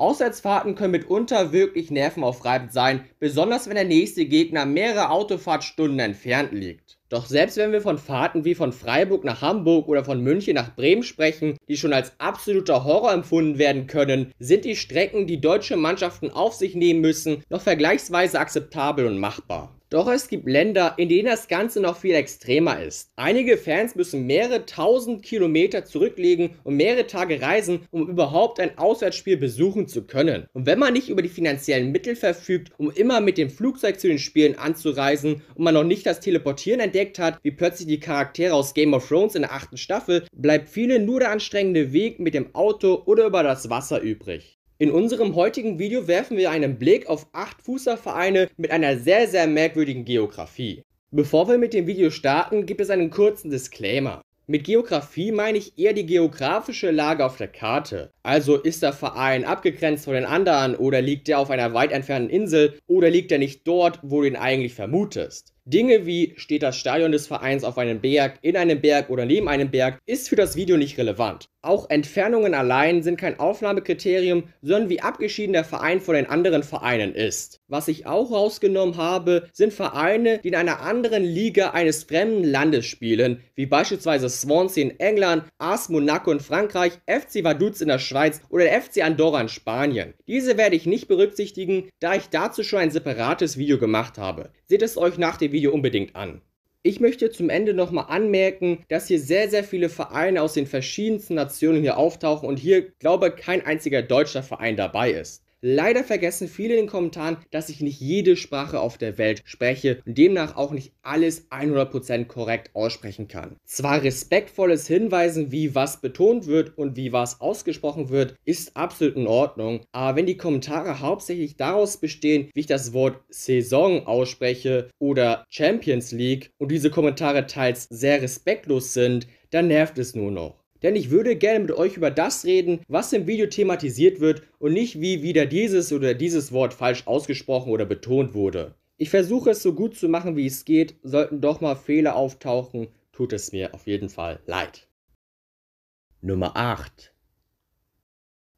Auswärtsfahrten können mitunter wirklich nervenaufreibend sein, besonders wenn der nächste Gegner mehrere Autofahrtstunden entfernt liegt. Doch selbst wenn wir von Fahrten wie von Freiburg nach Hamburg oder von München nach Bremen sprechen, die schon als absoluter Horror empfunden werden können, sind die Strecken, die deutsche Mannschaften auf sich nehmen müssen, noch vergleichsweise akzeptabel und machbar. Doch es gibt Länder, in denen das Ganze noch viel extremer ist. Einige Fans müssen mehrere tausend Kilometer zurücklegen und mehrere Tage reisen, um überhaupt ein Auswärtsspiel besuchen zu können. Und wenn man nicht über die finanziellen Mittel verfügt, um immer mit dem Flugzeug zu den Spielen anzureisen und man noch nicht das Teleportieren entdeckt hat, wie plötzlich die Charaktere aus Game of Thrones in der achten Staffel, bleibt vielen nur der anstrengende Weg mit dem Auto oder über das Wasser übrig. In unserem heutigen Video werfen wir einen Blick auf acht Fußballvereine mit einer sehr, sehr merkwürdigen Geografie. Bevor wir mit dem Video starten, gibt es einen kurzen Disclaimer. Mit Geografie meine ich eher die geografische Lage auf der Karte. Also ist der Verein abgegrenzt von den anderen oder liegt er auf einer weit entfernten Insel oder liegt er nicht dort, wo du ihn eigentlich vermutest? Dinge wie steht das Stadion des Vereins auf einem Berg, in einem Berg oder neben einem Berg ist für das Video nicht relevant. Auch Entfernungen allein sind kein Aufnahmekriterium, sondern wie abgeschieden der Verein von den anderen Vereinen ist. Was ich auch rausgenommen habe, sind Vereine, die in einer anderen Liga eines fremden Landes spielen, wie beispielsweise Swansea in England, AS Monaco in Frankreich, FC Vaduz in der Schweiz Schweiz oder der FC Andorra in Spanien. Diese werde ich nicht berücksichtigen, da ich dazu schon ein separates Video gemacht habe. Seht es euch nach dem Video unbedingt an. Ich möchte zum Ende nochmal anmerken, dass hier sehr, sehr viele Vereine aus den verschiedensten Nationen hier auftauchen und hier, glaube ich, kein einziger deutscher Verein dabei ist. Leider vergessen viele in den Kommentaren, dass ich nicht jede Sprache auf der Welt spreche und demnach auch nicht alles 100% korrekt aussprechen kann. Zwar respektvolles Hinweisen, wie was betont wird und wie was ausgesprochen wird, ist absolut in Ordnung, aber wenn die Kommentare hauptsächlich daraus bestehen, wie ich das Wort Saison ausspreche oder Champions League und diese Kommentare teils sehr respektlos sind, dann nervt es nur noch. Denn ich würde gerne mit euch über das reden, was im Video thematisiert wird und nicht wie wieder dieses oder dieses Wort falsch ausgesprochen oder betont wurde. Ich versuche es so gut zu machen, wie es geht. Sollten doch mal Fehler auftauchen, tut es mir auf jeden Fall leid. Nummer 8.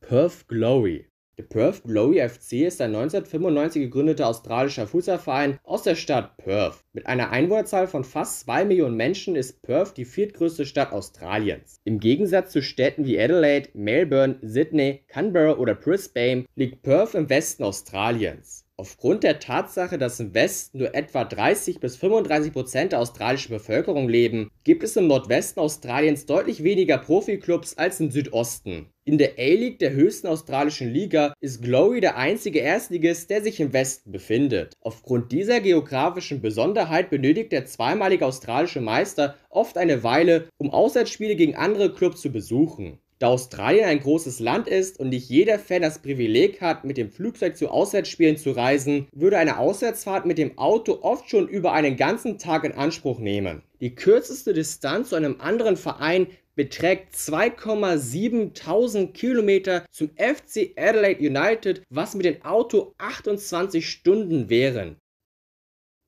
Perf Glory. Der Perth Glory FC ist ein 1995 gegründeter australischer Fußballverein aus der Stadt Perth. Mit einer Einwohnerzahl von fast 2 Millionen Menschen ist Perth die viertgrößte Stadt Australiens. Im Gegensatz zu Städten wie Adelaide, Melbourne, Sydney, Canberra oder Brisbane liegt Perth im Westen Australiens. Aufgrund der Tatsache, dass im Westen nur etwa 30 bis 35 Prozent der australischen Bevölkerung leben, gibt es im Nordwesten Australiens deutlich weniger Profiklubs als im Südosten. In der A-League der höchsten australischen Liga ist Glory der einzige Erstligist, der sich im Westen befindet. Aufgrund dieser geografischen Besonderheit benötigt der zweimalige australische Meister oft eine Weile, um Auswärtsspiele gegen andere Clubs zu besuchen. Da Australien ein großes Land ist und nicht jeder Fan das Privileg hat, mit dem Flugzeug zu Auswärtsspielen zu reisen, würde eine Auswärtsfahrt mit dem Auto oft schon über einen ganzen Tag in Anspruch nehmen. Die kürzeste Distanz zu einem anderen Verein beträgt 2,7000 Kilometer zum FC Adelaide United, was mit dem Auto 28 Stunden wären.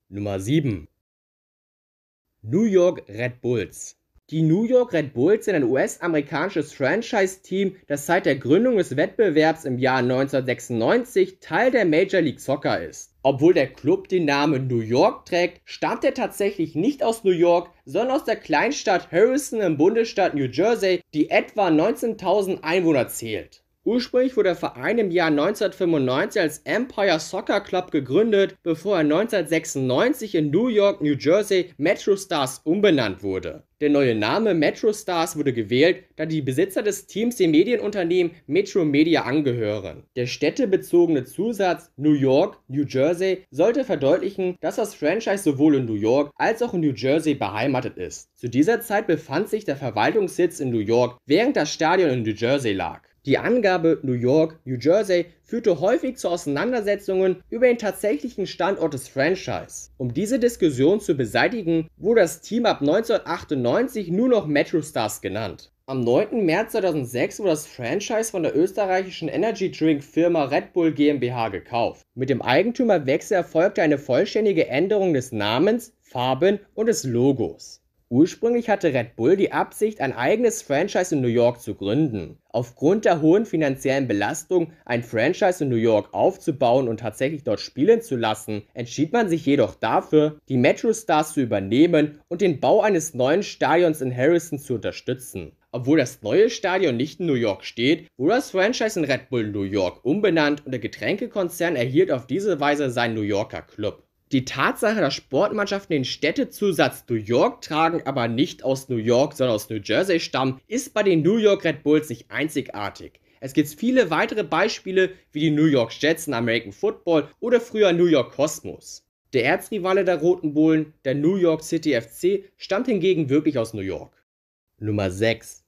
Nummer 7 New York Red Bulls die New York Red Bulls sind ein US-amerikanisches Franchise-Team, das seit der Gründung des Wettbewerbs im Jahr 1996 Teil der Major League Soccer ist. Obwohl der Club den Namen New York trägt, stammt er tatsächlich nicht aus New York, sondern aus der Kleinstadt Harrison im Bundesstaat New Jersey, die etwa 19.000 Einwohner zählt. Ursprünglich wurde der Verein im Jahr 1995 als Empire Soccer Club gegründet, bevor er 1996 in New York, New Jersey Metro Stars umbenannt wurde. Der neue Name Metro Stars wurde gewählt, da die Besitzer des Teams dem Medienunternehmen Metro Media angehören. Der städtebezogene Zusatz New York, New Jersey sollte verdeutlichen, dass das Franchise sowohl in New York als auch in New Jersey beheimatet ist. Zu dieser Zeit befand sich der Verwaltungssitz in New York, während das Stadion in New Jersey lag. Die Angabe New York, New Jersey führte häufig zu Auseinandersetzungen über den tatsächlichen Standort des Franchise. Um diese Diskussion zu beseitigen, wurde das Team ab 1998 nur noch MetroStars genannt. Am 9. März 2006 wurde das Franchise von der österreichischen Energy Drink Firma Red Bull GmbH gekauft. Mit dem Eigentümerwechsel erfolgte eine vollständige Änderung des Namens, Farben und des Logos. Ursprünglich hatte Red Bull die Absicht, ein eigenes Franchise in New York zu gründen. Aufgrund der hohen finanziellen Belastung, ein Franchise in New York aufzubauen und tatsächlich dort spielen zu lassen, entschied man sich jedoch dafür, die MetroStars zu übernehmen und den Bau eines neuen Stadions in Harrison zu unterstützen. Obwohl das neue Stadion nicht in New York steht, wurde das Franchise in Red Bull New York umbenannt und der Getränkekonzern erhielt auf diese Weise seinen New Yorker Club die Tatsache, dass Sportmannschaften den Städtezusatz New York tragen, aber nicht aus New York, sondern aus New Jersey stammen, ist bei den New York Red Bulls nicht einzigartig. Es gibt viele weitere Beispiele wie die New York Jets in American Football oder früher New York Cosmos. Der Erzrivale der Roten Bullen, der New York City FC, stammt hingegen wirklich aus New York. Nummer 6.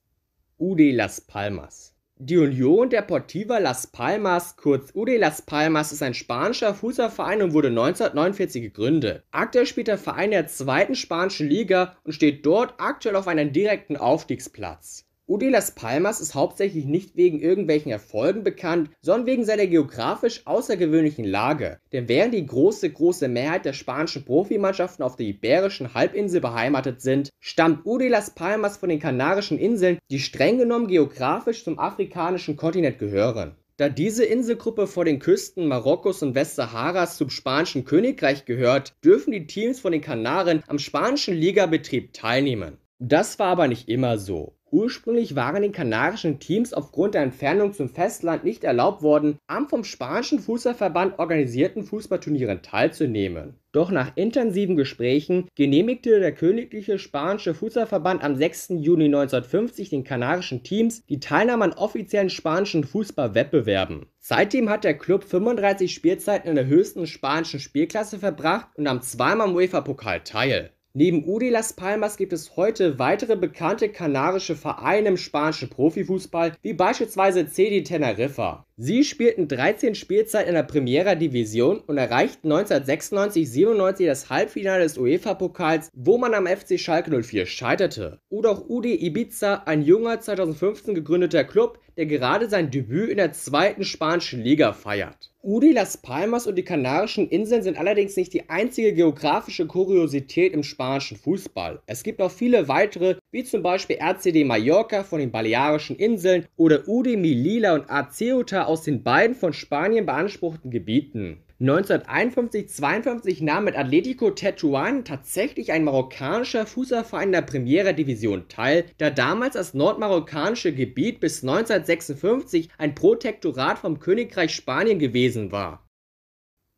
UD Las Palmas. Die Union Deportiva Las Palmas, kurz UD Las Palmas, ist ein spanischer Fußballverein und wurde 1949 gegründet. Aktuell spielt der Verein in der zweiten spanischen Liga und steht dort aktuell auf einem direkten Aufstiegsplatz. Udi Las Palmas ist hauptsächlich nicht wegen irgendwelchen Erfolgen bekannt, sondern wegen seiner geografisch außergewöhnlichen Lage. Denn während die große, große Mehrheit der spanischen Profimannschaften auf der Iberischen Halbinsel beheimatet sind, stammt Udi Las Palmas von den Kanarischen Inseln, die streng genommen geografisch zum afrikanischen Kontinent gehören. Da diese Inselgruppe vor den Küsten Marokkos und Westsaharas zum spanischen Königreich gehört, dürfen die Teams von den Kanaren am spanischen Ligabetrieb teilnehmen. Das war aber nicht immer so. Ursprünglich waren den kanarischen Teams aufgrund der Entfernung zum Festland nicht erlaubt worden, am vom spanischen Fußballverband organisierten Fußballturnieren teilzunehmen. Doch nach intensiven Gesprächen genehmigte der Königliche Spanische Fußballverband am 6. Juni 1950 den kanarischen Teams die Teilnahme an offiziellen spanischen Fußballwettbewerben. Seitdem hat der Club 35 Spielzeiten in der höchsten spanischen Spielklasse verbracht und am zweimal am UEFA-Pokal teil. Neben UD Las Palmas gibt es heute weitere bekannte kanarische Vereine im spanischen Profifußball, wie beispielsweise CD Teneriffa. Sie spielten 13 Spielzeiten in der Primera Division und erreichten 1996-97 das Halbfinale des UEFA-Pokals, wo man am FC Schalke 04 scheiterte. Oder auch UD Ibiza, ein junger 2015 gegründeter Club, der gerade sein Debüt in der zweiten spanischen Liga feiert. Udi, Las Palmas und die Kanarischen Inseln sind allerdings nicht die einzige geografische Kuriosität im spanischen Fußball. Es gibt auch viele weitere, wie zum Beispiel RCD Mallorca von den Balearischen Inseln oder Udi Melilla und Aceuta aus den beiden von Spanien beanspruchten Gebieten. 1951-52 nahm mit Atletico Tetuan tatsächlich ein marokkanischer Fußballverein der Primera Division teil, da damals das nordmarokkanische Gebiet bis 1956 ein Protektorat vom Königreich Spanien gewesen war.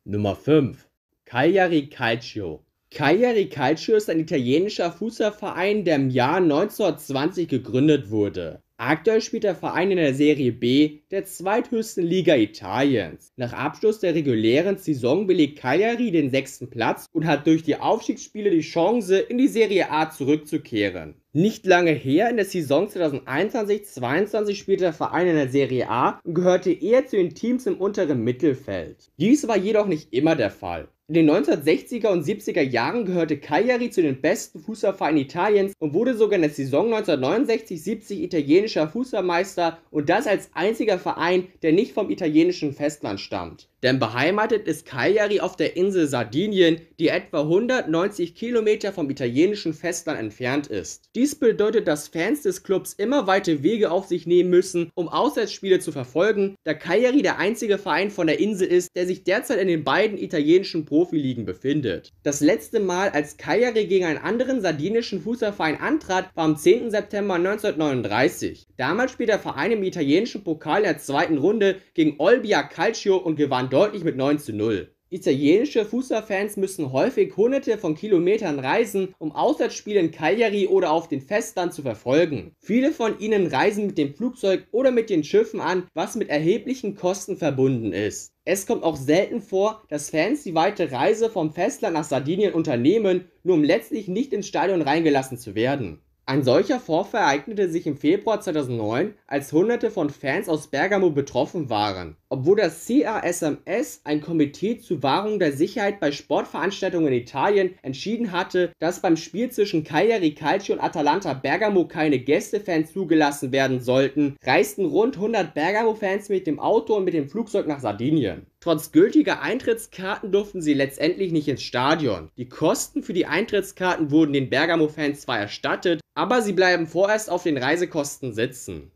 Nummer 5 Cagliari Calcio Cagliari Calcio ist ein italienischer Fußballverein, der im Jahr 1920 gegründet wurde. Aktuell spielt der Verein in der Serie B, der zweithöchsten Liga Italiens. Nach Abschluss der regulären Saison belegt Cagliari den sechsten Platz und hat durch die Aufstiegsspiele die Chance, in die Serie A zurückzukehren. Nicht lange her, in der Saison 2021-22 spielte der Verein in der Serie A und gehörte eher zu den Teams im unteren Mittelfeld. Dies war jedoch nicht immer der Fall. In den 1960er und 70er Jahren gehörte Cagliari zu den besten Fußballvereinen Italiens und wurde sogar in der Saison 1969-70 italienischer Fußballmeister und das als einziger Verein, der nicht vom italienischen Festland stammt. Denn beheimatet ist Cagliari auf der Insel Sardinien, die etwa 190 Kilometer vom italienischen Festland entfernt ist. Dies bedeutet, dass Fans des Clubs immer weite Wege auf sich nehmen müssen, um Auswärtsspiele zu verfolgen, da Cagliari der einzige Verein von der Insel ist, der sich derzeit in den beiden italienischen Pro Profiligen befindet. Das letzte Mal, als Cagliari gegen einen anderen sardinischen Fußballverein antrat, war am 10. September 1939. Damals spielte der Verein im italienischen Pokal in der zweiten Runde gegen Olbia Calcio und gewann deutlich mit 9 zu 0. Italienische Fußballfans müssen häufig hunderte von Kilometern reisen, um Auswärtsspiele in Cagliari oder auf den Festland zu verfolgen. Viele von ihnen reisen mit dem Flugzeug oder mit den Schiffen an, was mit erheblichen Kosten verbunden ist. Es kommt auch selten vor, dass Fans die weite Reise vom Festland nach Sardinien unternehmen, nur um letztlich nicht ins Stadion reingelassen zu werden. Ein solcher Vorfall ereignete sich im Februar 2009, als Hunderte von Fans aus Bergamo betroffen waren. Obwohl das CRSMS, ein Komitee zur Wahrung der Sicherheit bei Sportveranstaltungen in Italien, entschieden hatte, dass beim Spiel zwischen Cagliari Calcio und Atalanta Bergamo keine Gästefans zugelassen werden sollten, reisten rund 100 Bergamo-Fans mit dem Auto und mit dem Flugzeug nach Sardinien Trotz gültiger Eintrittskarten durften sie letztendlich nicht ins Stadion. Die Kosten für die Eintrittskarten wurden den Bergamo-Fans zwar erstattet, aber sie bleiben vorerst auf den Reisekosten sitzen.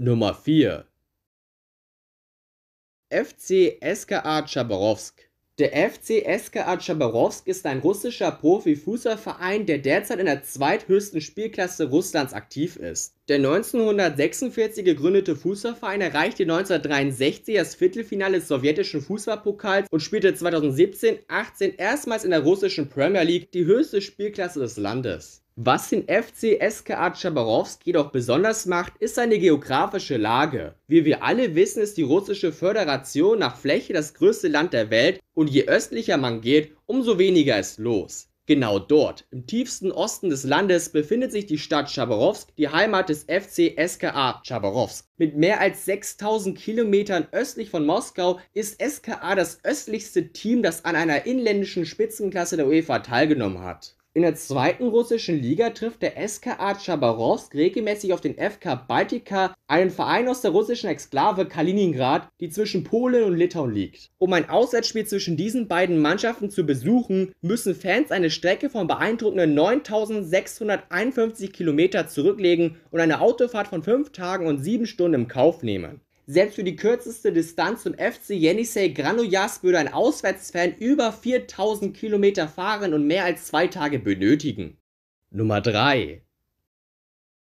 Nummer 4 FC SKA Chabarowsk der FC SKA Chabarowsk ist ein russischer Profifußballverein, der derzeit in der zweithöchsten Spielklasse Russlands aktiv ist. Der 1946 gegründete Fußballverein erreichte 1963 das Viertelfinale des sowjetischen Fußballpokals und spielte 2017-18 erstmals in der russischen Premier League, die höchste Spielklasse des Landes. Was den FC SKA Chabarowsk jedoch besonders macht, ist seine geografische Lage. Wie wir alle wissen, ist die russische Föderation nach Fläche das größte Land der Welt und je östlicher man geht, umso weniger ist los. Genau dort, im tiefsten Osten des Landes, befindet sich die Stadt Chabarowsk, die Heimat des FC SKA Chabarowsk. Mit mehr als 6000 Kilometern östlich von Moskau ist SKA das östlichste Team, das an einer inländischen Spitzenklasse der UEFA teilgenommen hat. In der zweiten russischen Liga trifft der SKA Chabarowsk regelmäßig auf den FK Baltika, einen Verein aus der russischen Exklave Kaliningrad, die zwischen Polen und Litauen liegt. Um ein Auswärtsspiel zwischen diesen beiden Mannschaften zu besuchen, müssen Fans eine Strecke von beeindruckenden 9651 Kilometer zurücklegen und eine Autofahrt von 5 Tagen und 7 Stunden in Kauf nehmen. Selbst für die kürzeste Distanz zum FC Yenisei Granojas würde ein Auswärtsfan über 4000 Kilometer fahren und mehr als zwei Tage benötigen. Nummer 3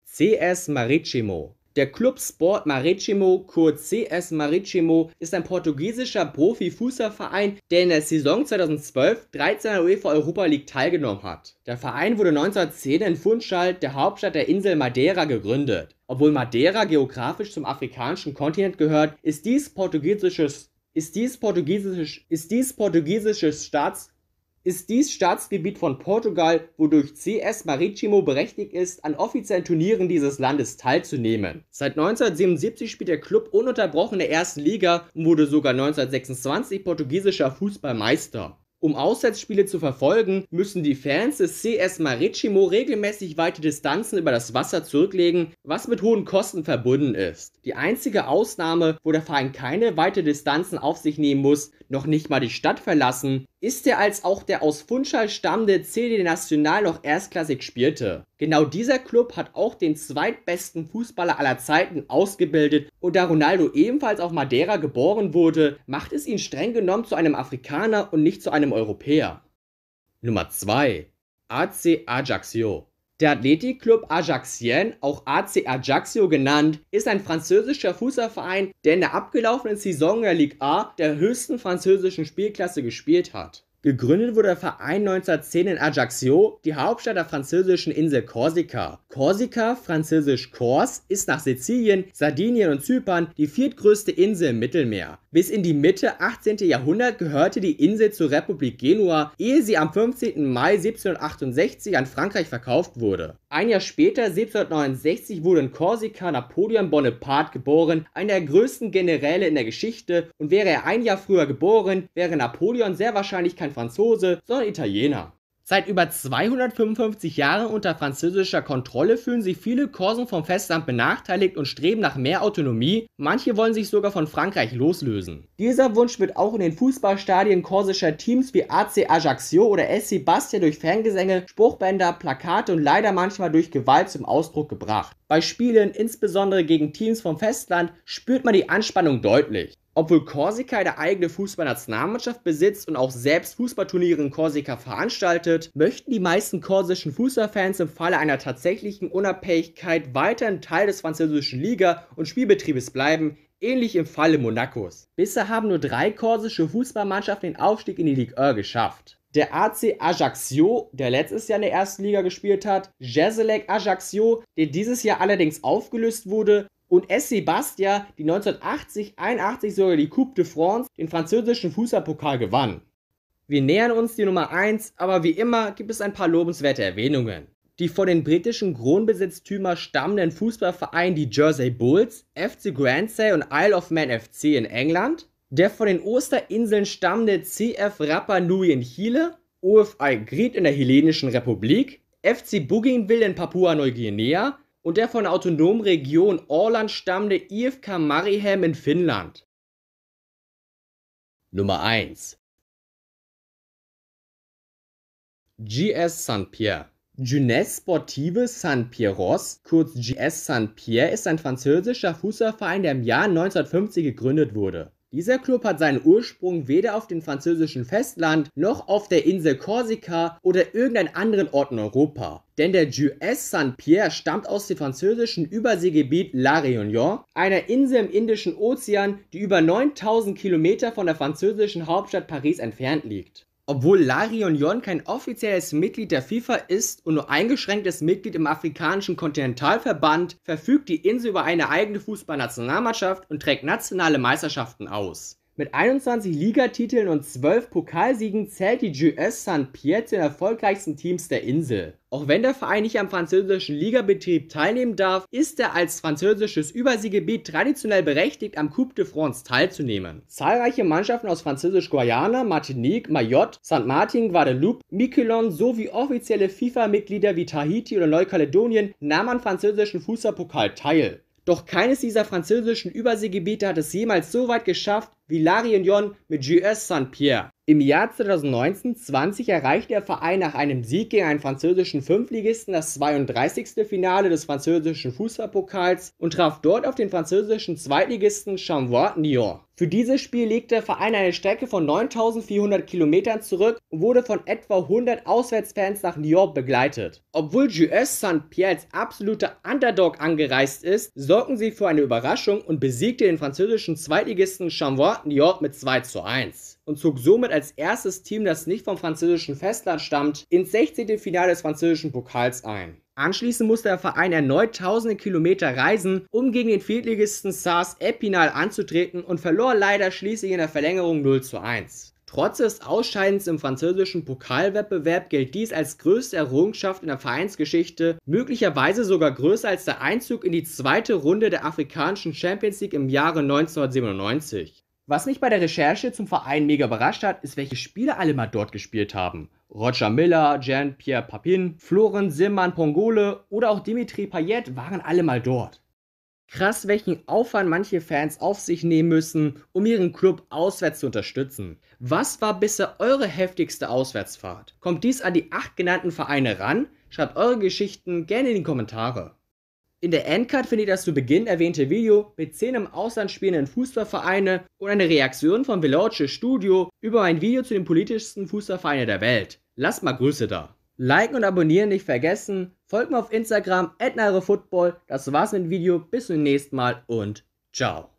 CS Maricimo, der Club Sport Maritimo, kurz CS Maritimo, ist ein portugiesischer Profifußballverein, der in der Saison 2012-13 UEFA Europa League teilgenommen hat. Der Verein wurde 1910 in Funchal, der Hauptstadt der Insel Madeira, gegründet. Obwohl Madeira geografisch zum afrikanischen Kontinent gehört, ist dies portugiesisches ist dies portugiesisches, ist dies portugiesisches Staats- ist dies Staatsgebiet von Portugal, wodurch CS Marítimo berechtigt ist, an offiziellen Turnieren dieses Landes teilzunehmen. Seit 1977 spielt der Club ununterbrochen in der ersten Liga und wurde sogar 1926 portugiesischer Fußballmeister. Um Auswärtsspiele zu verfolgen, müssen die Fans des CS Marítimo regelmäßig weite Distanzen über das Wasser zurücklegen, was mit hohen Kosten verbunden ist. Die einzige Ausnahme, wo der Verein keine weite Distanzen auf sich nehmen muss, noch nicht mal die Stadt verlassen, ist er als auch der aus Funchal stammende CD Nacional noch erstklassig spielte. Genau dieser Club hat auch den zweitbesten Fußballer aller Zeiten ausgebildet und da Ronaldo ebenfalls auf Madeira geboren wurde, macht es ihn streng genommen zu einem Afrikaner und nicht zu einem Europäer. Nummer 2 AC Ajaxio der Athletikclub Ajaxien, auch AC Ajaccio genannt, ist ein französischer Fußballverein, der in der abgelaufenen Saison der Ligue A, der höchsten französischen Spielklasse, gespielt hat Gegründet wurde der Verein 1910 in Ajaccio, die Hauptstadt der französischen Insel Korsika. Korsika, französisch Kors, ist nach Sizilien, Sardinien und Zypern die viertgrößte Insel im Mittelmeer. Bis in die Mitte 18. Jahrhundert gehörte die Insel zur Republik Genua, ehe sie am 15. Mai 1768 an Frankreich verkauft wurde. Ein Jahr später, 1769, wurde in Korsika Napoleon Bonaparte geboren, einer der größten Generäle in der Geschichte, und wäre er ein Jahr früher geboren, wäre Napoleon sehr wahrscheinlich kein Franzose, sondern Italiener. Seit über 255 Jahren unter französischer Kontrolle fühlen sich viele Korsen vom Festland benachteiligt und streben nach mehr Autonomie. Manche wollen sich sogar von Frankreich loslösen. Dieser Wunsch wird auch in den Fußballstadien korsischer Teams wie AC Ajaccio oder SC Bastia durch Fangesänge, Spruchbänder, Plakate und leider manchmal durch Gewalt zum Ausdruck gebracht. Bei Spielen, insbesondere gegen Teams vom Festland, spürt man die Anspannung deutlich. Obwohl Korsika eine eigene Fußballnationalmannschaft besitzt und auch selbst Fußballturniere in Korsika veranstaltet, möchten die meisten korsischen Fußballfans im Falle einer tatsächlichen Unabhängigkeit weiterhin Teil des französischen Liga- und Spielbetriebes bleiben, ähnlich im Falle Monacos. Bisher haben nur drei korsische Fußballmannschaften den Aufstieg in die Ligue 1 e geschafft. Der AC Ajaccio, der letztes Jahr in der ersten Liga gespielt hat, Jezelec Ajaccio, der dieses Jahr allerdings aufgelöst wurde, und S. Bastia, die 1980-81 sogar die Coupe de France, den französischen Fußballpokal, gewann. Wir nähern uns die Nummer 1, aber wie immer gibt es ein paar lobenswerte Erwähnungen. Die von den britischen Kronbesitztümern stammenden Fußballverein die Jersey Bulls, FC Guernsey und Isle of Man FC in England, der von den Osterinseln stammende CF Rapa Nui in Chile, OFI Greed in der Hellenischen Republik, FC Bougainville in Papua-Neuguinea und der von der autonomen Region Orland stammende IFK Mariehamn in Finnland. Nummer 1 GS Saint-Pierre Jeunesse Sportive Saint-Pierros, kurz GS Saint-Pierre, ist ein französischer Fußballverein, der im Jahr 1950 gegründet wurde. Dieser Club hat seinen Ursprung weder auf dem französischen Festland noch auf der Insel Korsika oder irgendeinem anderen Ort in Europa. Denn der GS Saint-Pierre stammt aus dem französischen Überseegebiet La Réunion, einer Insel im Indischen Ozean, die über 9000 Kilometer von der französischen Hauptstadt Paris entfernt liegt. Obwohl Larionion kein offizielles Mitglied der FIFA ist und nur eingeschränktes Mitglied im afrikanischen Kontinentalverband, verfügt die Insel über eine eigene Fußballnationalmannschaft und trägt nationale Meisterschaften aus mit 21 Ligatiteln und 12 Pokalsiegen zählt die GS San Pierre zu den erfolgreichsten Teams der Insel. Auch wenn der Verein nicht am französischen Ligabetrieb teilnehmen darf, ist er als französisches Überseegebiet traditionell berechtigt, am Coupe de France teilzunehmen. Zahlreiche Mannschaften aus Französisch-Guayana, Martinique, Mayotte, saint Martin, Guadeloupe, Miquelon sowie offizielle FIFA-Mitglieder wie Tahiti oder Neukaledonien nahmen am französischen Fußballpokal teil. Doch keines dieser französischen Überseegebiete hat es jemals so weit geschafft wie La mit GS saint Pierre. Im Jahr 2019-20 erreichte der Verein nach einem Sieg gegen einen französischen Fünfligisten das 32. Finale des französischen Fußballpokals und traf dort auf den französischen Zweitligisten Chambois Nyon. Für dieses Spiel legte der Verein eine Strecke von 9400 Kilometern zurück und wurde von etwa 100 Auswärtsfans nach Nyon begleitet. Obwohl GS Saint-Pierre als absoluter Underdog angereist ist, sorgten sie für eine Überraschung und besiegte den französischen Zweitligisten Chambois Nyon mit 2 zu 1 und zog somit als erstes Team, das nicht vom französischen Festland stammt, ins 16. Finale des französischen Pokals ein. Anschließend musste der Verein erneut tausende Kilometer reisen, um gegen den Viertligisten SARS Epinal anzutreten und verlor leider schließlich in der Verlängerung 0 zu 1. Trotz des Ausscheidens im französischen Pokalwettbewerb gilt dies als größte Errungenschaft in der Vereinsgeschichte, möglicherweise sogar größer als der Einzug in die zweite Runde der afrikanischen Champions League im Jahre 1997. Was mich bei der Recherche zum Verein mega überrascht hat, ist, welche Spieler alle mal dort gespielt haben. Roger Miller, Jean-Pierre Papin, Florent Simman Pongole oder auch Dimitri Payet waren alle mal dort. Krass, welchen Aufwand manche Fans auf sich nehmen müssen, um ihren Club auswärts zu unterstützen. Was war bisher eure heftigste Auswärtsfahrt? Kommt dies an die acht genannten Vereine ran? Schreibt eure Geschichten gerne in die Kommentare. In der Endcard findet das zu Beginn erwähnte Video mit 10 im Ausland spielenden Fußballvereine und eine Reaktion von Veloce Studio über mein Video zu den politischsten Fußballvereinen der Welt. Lasst mal Grüße da. Liken und abonnieren nicht vergessen. Folgt mir auf Instagram, football. Das war's mit dem Video. Bis zum nächsten Mal und ciao.